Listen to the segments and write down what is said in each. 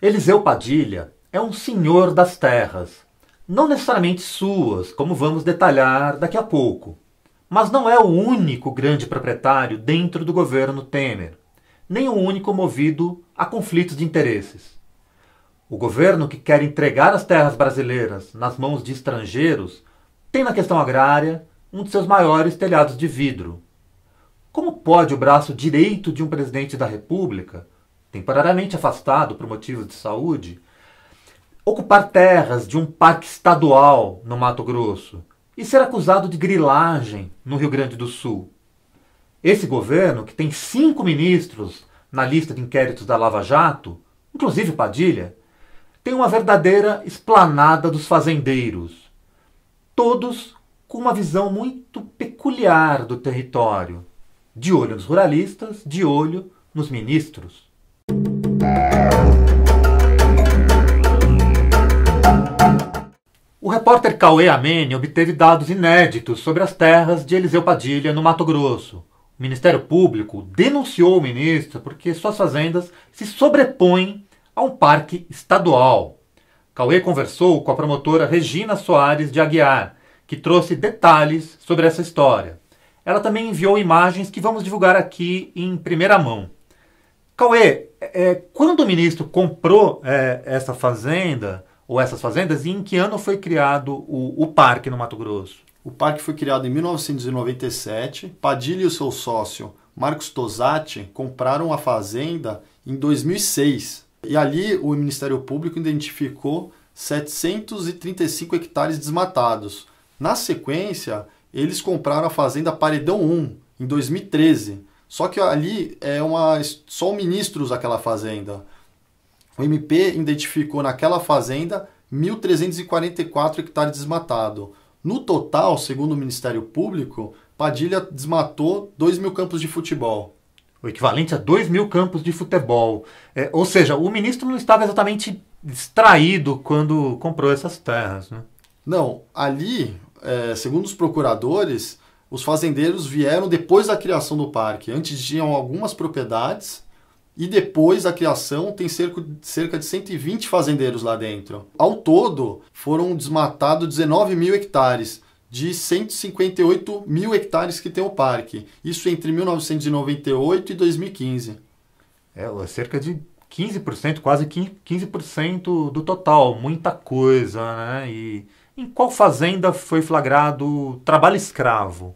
Eliseu Padilha é um senhor das terras, não necessariamente suas, como vamos detalhar daqui a pouco, mas não é o único grande proprietário dentro do governo Temer, nem o único movido a conflitos de interesses. O governo que quer entregar as terras brasileiras nas mãos de estrangeiros tem na questão agrária um de seus maiores telhados de vidro. Como pode o braço direito de um presidente da República temporariamente afastado por motivos de saúde, ocupar terras de um parque estadual no Mato Grosso e ser acusado de grilagem no Rio Grande do Sul. Esse governo, que tem cinco ministros na lista de inquéritos da Lava Jato, inclusive Padilha, tem uma verdadeira esplanada dos fazendeiros, todos com uma visão muito peculiar do território, de olho nos ruralistas, de olho nos ministros. O repórter Cauê Amene obteve dados inéditos sobre as terras de Eliseu Padilha, no Mato Grosso. O Ministério Público denunciou o ministro porque suas fazendas se sobrepõem a um parque estadual. Cauê conversou com a promotora Regina Soares de Aguiar, que trouxe detalhes sobre essa história. Ela também enviou imagens que vamos divulgar aqui em primeira mão. Cauê, é, é, quando o ministro comprou é, essa fazenda, ou essas fazendas, e em que ano foi criado o, o parque no Mato Grosso? O parque foi criado em 1997. Padilha e o seu sócio, Marcos Tosati, compraram a fazenda em 2006. E ali o Ministério Público identificou 735 hectares desmatados. Na sequência, eles compraram a fazenda Paredão 1 em 2013 só que ali é uma só ministros daquela fazenda. O MP identificou naquela fazenda 1.344 hectares desmatado. No total, segundo o Ministério Público, Padilha desmatou 2 mil campos de futebol. O equivalente a 2 mil campos de futebol. É, ou seja, o ministro não estava exatamente distraído quando comprou essas terras. Né? Não, ali, é, segundo os procuradores, os fazendeiros vieram depois da criação do parque. Antes tinham algumas propriedades e depois da criação tem cerca de 120 fazendeiros lá dentro. Ao todo, foram desmatados 19 mil hectares de 158 mil hectares que tem o parque. Isso entre 1998 e 2015. É, é, cerca de 15%, quase 15% do total. Muita coisa, né? E em qual fazenda foi flagrado trabalho escravo?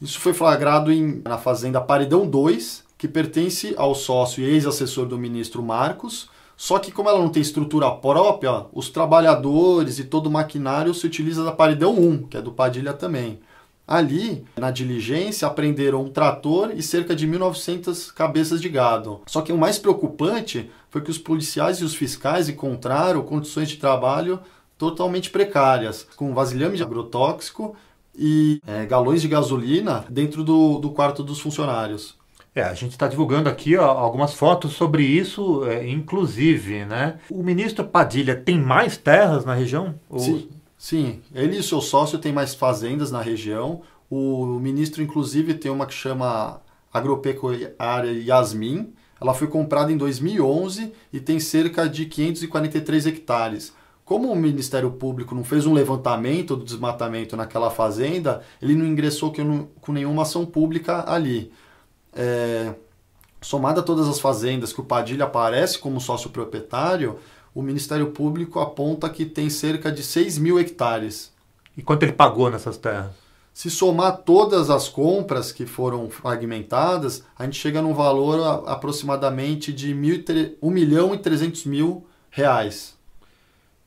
Isso foi flagrado em, na Fazenda Paredão 2, que pertence ao sócio e ex-assessor do ministro Marcos. Só que, como ela não tem estrutura própria, os trabalhadores e todo o maquinário se utiliza da Paredão 1, que é do Padilha também. Ali, na diligência, apreenderam um trator e cerca de 1.900 cabeças de gado. Só que o mais preocupante foi que os policiais e os fiscais encontraram condições de trabalho totalmente precárias, com vasilhame de agrotóxico e é, galões de gasolina dentro do, do quarto dos funcionários. É, a gente está divulgando aqui ó, algumas fotos sobre isso, é, inclusive, né? O ministro Padilha tem mais terras na região? Ou... Sim, sim, ele e seu sócio têm mais fazendas na região. O ministro, inclusive, tem uma que chama Agropecuária Yasmin. Ela foi comprada em 2011 e tem cerca de 543 hectares. Como o Ministério Público não fez um levantamento do desmatamento naquela fazenda, ele não ingressou com nenhuma ação pública ali. É, somada a todas as fazendas que o Padilha aparece como sócio proprietário, o Ministério Público aponta que tem cerca de 6 mil hectares. E quanto ele pagou nessas terras? Se somar todas as compras que foram fragmentadas, a gente chega num valor aproximadamente de 1 milhão e 300 mil reais.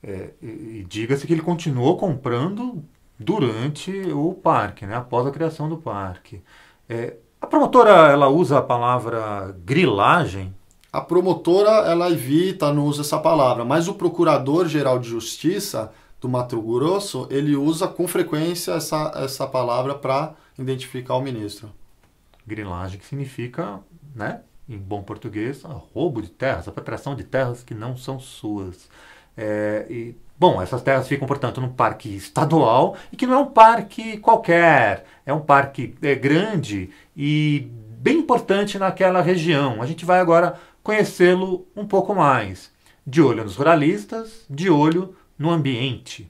É, e diga-se que ele continuou comprando durante o parque, né? após a criação do parque. É, a promotora ela usa a palavra grilagem? A promotora ela evita, não usa essa palavra, mas o procurador-geral de justiça do Mato Grosso ele usa com frequência essa, essa palavra para identificar o ministro. Grilagem que significa, né, em bom português, roubo de terras, apropriação de terras que não são suas. É, e, bom, essas terras ficam, portanto, num parque estadual e que não é um parque qualquer, é um parque é, grande e bem importante naquela região. A gente vai agora conhecê-lo um pouco mais. De olho nos ruralistas, de olho no ambiente.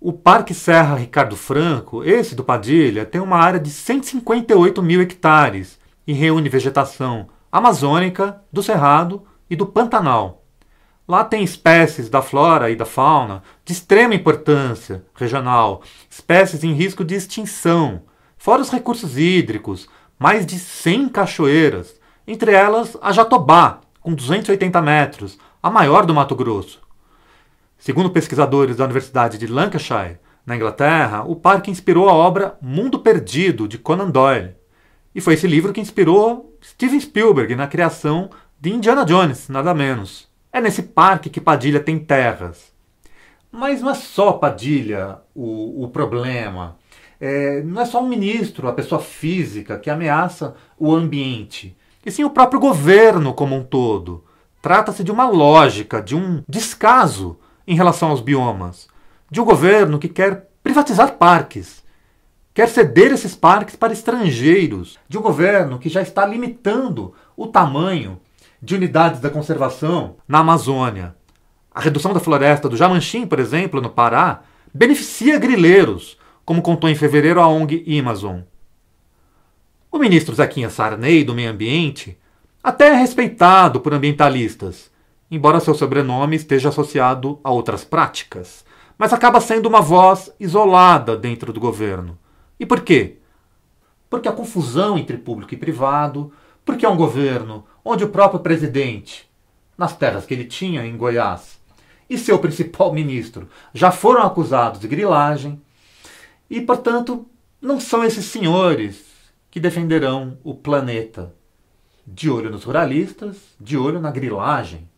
O Parque Serra Ricardo Franco, esse do Padilha, tem uma área de 158 mil hectares e reúne vegetação amazônica, do Cerrado e do Pantanal. Lá tem espécies da flora e da fauna de extrema importância regional, espécies em risco de extinção, fora os recursos hídricos, mais de 100 cachoeiras, entre elas a Jatobá, com 280 metros, a maior do Mato Grosso. Segundo pesquisadores da Universidade de Lancashire, na Inglaterra, o parque inspirou a obra Mundo Perdido, de Conan Doyle, e foi esse livro que inspirou Steven Spielberg na criação de Indiana Jones, nada menos. É nesse parque que Padilha tem terras. Mas não é só Padilha o, o problema. É, não é só o ministro, a pessoa física, que ameaça o ambiente, e sim o próprio governo como um todo. Trata-se de uma lógica, de um descaso em relação aos biomas, de um governo que quer privatizar parques, quer ceder esses parques para estrangeiros, de um governo que já está limitando o tamanho de unidades da conservação na Amazônia. A redução da floresta do Jamanchim, por exemplo, no Pará, beneficia grileiros, como contou em fevereiro a ONG Amazon. O ministro Zequinha Sarney, do Meio Ambiente, até é respeitado por ambientalistas, embora seu sobrenome esteja associado a outras práticas, mas acaba sendo uma voz isolada dentro do governo e por quê? Porque há confusão entre público e privado, porque há um governo onde o próprio presidente, nas terras que ele tinha em Goiás, e seu principal ministro já foram acusados de grilagem, e portanto não são esses senhores que defenderão o planeta. De olho nos ruralistas, de olho na grilagem.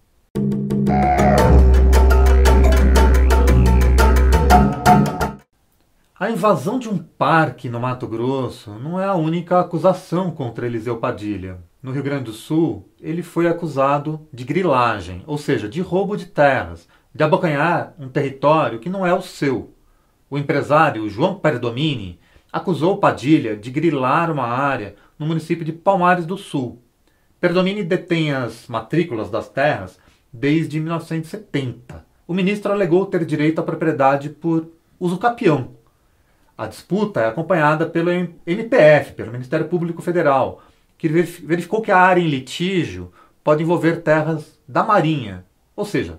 A invasão de um parque no Mato Grosso não é a única acusação contra Eliseu Padilha. No Rio Grande do Sul, ele foi acusado de grilagem, ou seja, de roubo de terras, de abocanhar um território que não é o seu. O empresário João Perdomini acusou Padilha de grilar uma área no município de Palmares do Sul. Perdomini detém as matrículas das terras desde 1970. O ministro alegou ter direito à propriedade por uso capião, a disputa é acompanhada pelo MPF, pelo Ministério Público Federal, que verificou que a área em litígio pode envolver terras da Marinha, ou seja,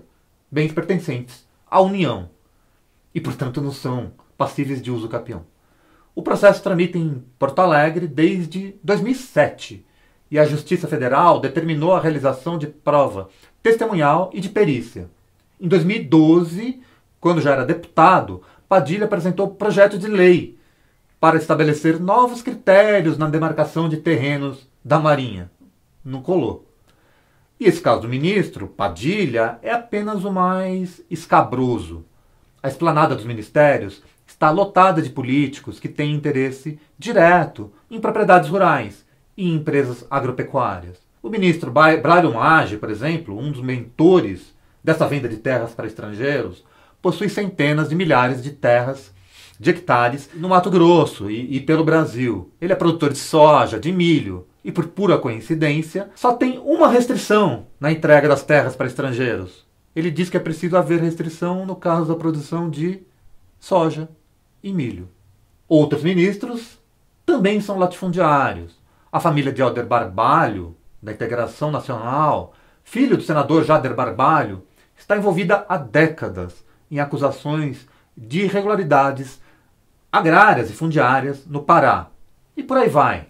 bens pertencentes à União, e portanto não são passíveis de uso capião. O processo tramita em Porto Alegre desde 2007 e a Justiça Federal determinou a realização de prova testemunhal e de perícia. Em 2012, quando já era deputado, Padilha apresentou projeto de lei para estabelecer novos critérios na demarcação de terrenos da Marinha. Não colou. E esse caso do ministro, Padilha, é apenas o mais escabroso. A esplanada dos ministérios está lotada de políticos que têm interesse direto em propriedades rurais e em empresas agropecuárias. O ministro Braulio Mage, por exemplo, um dos mentores dessa venda de terras para estrangeiros, possui centenas de milhares de terras de hectares no Mato Grosso e, e, pelo Brasil. Ele é produtor de soja, de milho e, por pura coincidência, só tem uma restrição na entrega das terras para estrangeiros. Ele diz que é preciso haver restrição no caso da produção de soja e milho. Outros ministros também são latifundiários. A família de Alder Barbalho, da Integração Nacional, filho do senador Jader Barbalho, está envolvida há décadas em acusações de irregularidades agrárias e fundiárias no Pará. E por aí vai.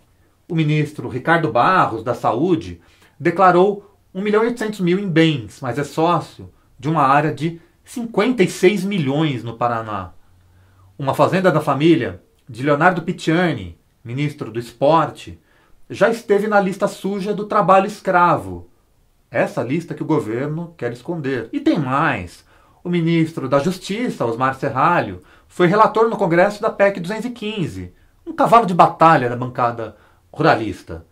O ministro Ricardo Barros, da Saúde, declarou 1 milhão e 800 mil em bens, mas é sócio de uma área de 56 milhões no Paraná. Uma fazenda da família de Leonardo Picciani, ministro do Esporte, já esteve na lista suja do trabalho escravo. Essa lista que o governo quer esconder. E tem mais o ministro da Justiça, Osmar Serralho, foi relator no Congresso da PEC 215, um cavalo de batalha da bancada ruralista.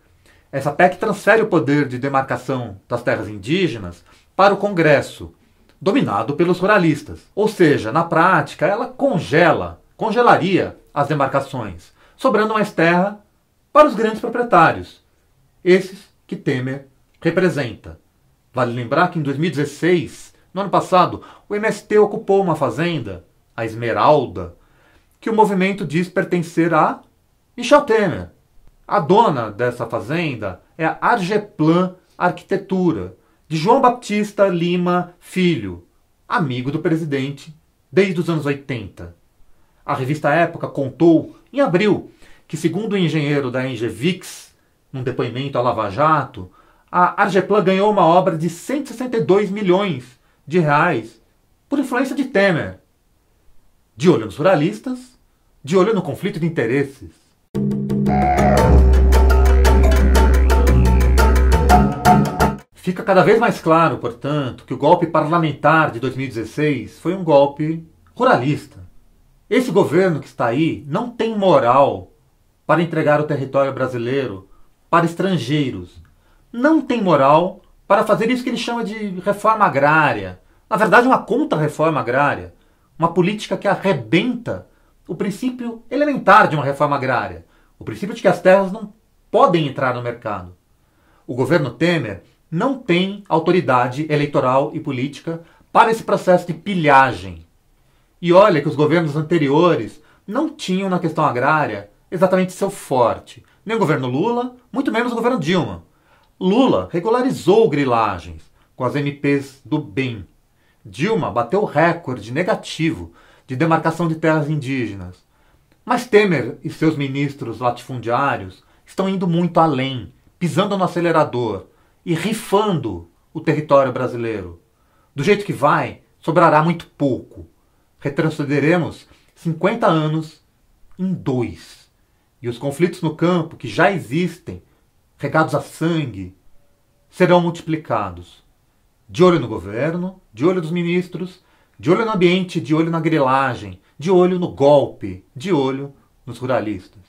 Essa PEC transfere o poder de demarcação das terras indígenas para o Congresso, dominado pelos ruralistas. Ou seja, na prática, ela congela, congelaria as demarcações, sobrando mais terra para os grandes proprietários, esses que Temer representa. Vale lembrar que em 2016 no ano passado, o MST ocupou uma fazenda, a Esmeralda, que o movimento diz pertencer a Michel Temer. A dona dessa fazenda é a Argeplan Arquitetura, de João Baptista Lima Filho, amigo do presidente desde os anos 80. A revista Época contou, em abril, que, segundo o engenheiro da Engevix, num depoimento a Lava Jato, a Argeplan ganhou uma obra de 162 milhões de reais por influência de Temer. De olho nos ruralistas, de olho no conflito de interesses. Fica cada vez mais claro, portanto, que o golpe parlamentar de 2016 foi um golpe ruralista. Esse governo que está aí não tem moral para entregar o território brasileiro para estrangeiros. Não tem moral para fazer isso que ele chama de reforma agrária. Na verdade, uma contra-reforma agrária. Uma política que arrebenta o princípio elementar de uma reforma agrária. O princípio de que as terras não podem entrar no mercado. O governo Temer não tem autoridade eleitoral e política para esse processo de pilhagem. E olha que os governos anteriores não tinham na questão agrária exatamente seu forte. Nem o governo Lula, muito menos o governo Dilma. Lula regularizou grilagens com as MPs do BEM. Dilma bateu recorde negativo de demarcação de terras indígenas. Mas Temer e seus ministros latifundiários estão indo muito além, pisando no acelerador e rifando o território brasileiro. Do jeito que vai, sobrará muito pouco. Retrocederemos 50 anos em dois. E os conflitos no campo que já existem regados a sangue, serão multiplicados. De olho no governo, de olho nos ministros, de olho no ambiente, de olho na grilagem, de olho no golpe, de olho nos ruralistas.